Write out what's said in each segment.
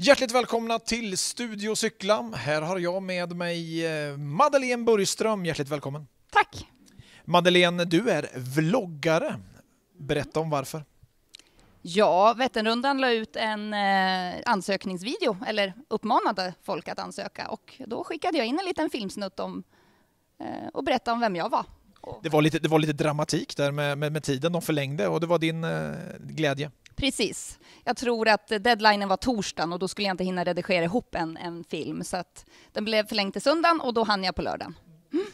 Hjärtligt välkomna till Studio Cykla. Här har jag med mig eh, Madeleine Burgström. Hjärtligt välkommen. Tack. Madeleine, du är vloggare. Berätta om varför. Ja, Vätternrundan la ut en eh, ansökningsvideo, eller uppmanade folk att ansöka och då skickade jag in en liten filmsnutt om eh, och berättade om vem jag var. Det var lite, det var lite dramatik där med, med, med tiden, de förlängde och det var din glädje. Precis. Jag tror att deadlinen var torsdagen och då skulle jag inte hinna redigera ihop en, en film. Så att den blev förlängd till söndagen och då hann jag på lördagen. Mm.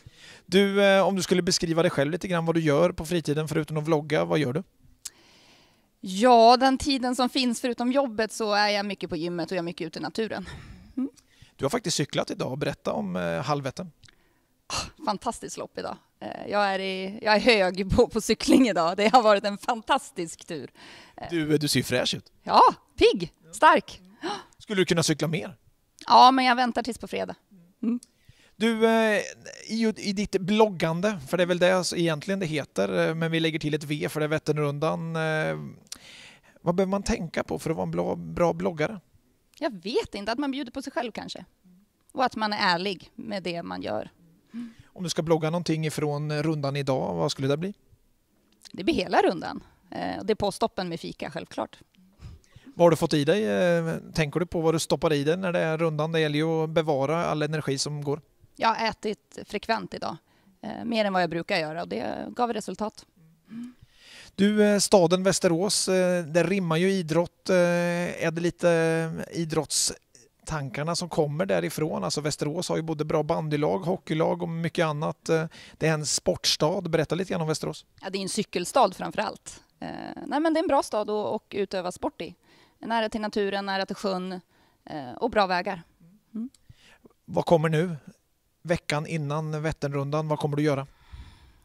Du, eh, om du skulle beskriva dig själv lite grann, vad du gör på fritiden förutom att vlogga, vad gör du? Ja, den tiden som finns förutom jobbet så är jag mycket på gymmet och jag är mycket ute i naturen. Mm. Du har faktiskt cyklat idag, berätta om eh, fantastiskt lopp idag. Eh, jag är, i, jag är hög på, på, cykling idag. Det har varit en fantastisk tur. Eh. Du, du ser fräsch ut. Ja, pigg, stark. Skulle du kunna cykla mer? Ja, men jag väntar tills på fredag. Mm. Du, eh, i, i ditt bloggande, för det är väl det egentligen det heter, men vi lägger till ett V för det är Vätternrundan. Vad behöver man tänka på för att vara en bra bloggare? Jag vet inte, att man bjuder på sig själv kanske. Och att man är ärlig med det man gör. Mm. Om du ska blogga någonting ifrån rundan idag, vad skulle det bli? Det blir hela rundan. Eh, det är på stoppen med fika, självklart. Vad har du fått i dig? Eh, tänker du på vad du stoppar i dig när det är rundan? Det gäller ju att bevara all energi som går. Jag har ätit frekvent idag, eh, mer än vad jag brukar göra och det gav resultat. Du, staden Västerås, det rimmar ju idrott. Är det lite idrotts tankarna som kommer därifrån. Alltså Västerås har ju både bra bandylag, hockeylag och mycket annat. Eh, det är en sportstad. Berätta lite grann om Västerås. Ja, det är en cykelstad framför allt. Eh, nej, men det är en bra stad att, utöva sport i. Nära till naturen, nära till sjön eh, och bra vägar. Mm. Vad kommer nu? Veckan innan Vätternrundan, vad kommer du göra?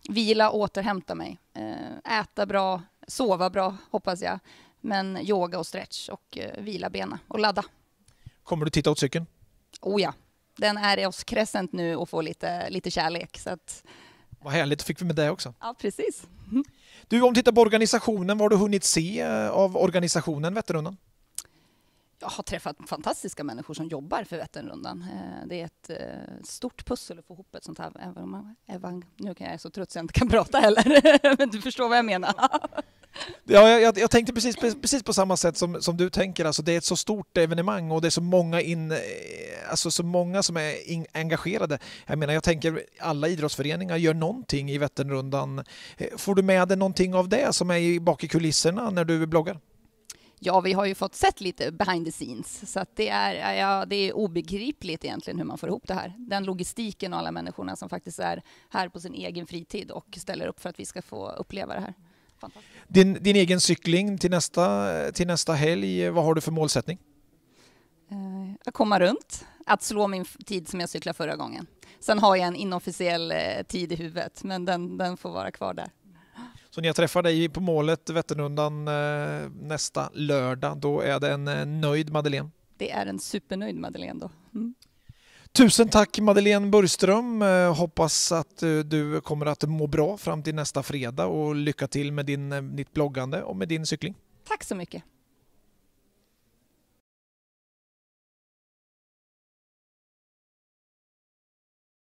Vila, återhämta mig, äta bra, sova bra hoppas jag, men yoga och stretch och vila benen och ladda. Kommer du titta åt cykeln? Oh ja. Den är i oss crescent nu och får lite, lite kärlek. Så att... Vad härligt, då fick vi med det också. Ja, precis. Du, om du tittar på organisationen, vad har du hunnit se eh, av organisationen Vätternrundan? Jag har träffat fantastiska människor som jobbar för Vätternrundan. Eh, det är ett eh, stort pussel att få ihop ett sånt här. Även om man, även, nu kan jag, jag är så trött så jag inte kan prata heller, men du förstår vad jag menar. Ja, jag, jag, tänkte precis, precis på samma sätt som, som du tänker. Alltså, det är ett så stort evenemang och det är så många, in, eh, alltså, så många som är in, engagerade. Jag menar, jag tänker alla idrottsföreningar gör någonting i Vätternrundan. Eh, får du med dig någonting av det som är bak i kulisserna när du bloggar? Ja, vi har ju fått sett lite behind the scenes, så det, är, ja, det är obegripligt egentligen hur man får ihop det här. Den logistiken och alla människorna som faktiskt är här på sin egen fritid och ställer upp för att vi ska få uppleva det här. Din, din egen cykling till nästa, till nästa helg, vad har du för målsättning? Eh, att komma runt, att slå min tid som jag cyklade förra gången. Sen har jag en inofficiell eh, tid i huvudet, men den, den får vara kvar där. Så när jag träffar dig på målet Vätternrundan eh, nästa lördag, då är det en nöjd Madeleine? Det är en supernöjd Madeleine då. Mm. Tusen tack Madeleine Burström. Eh, hoppas att eh, du kommer att må bra fram till nästa fredag och lycka till med din, eh, ditt bloggande och med din cykling. Tack så mycket.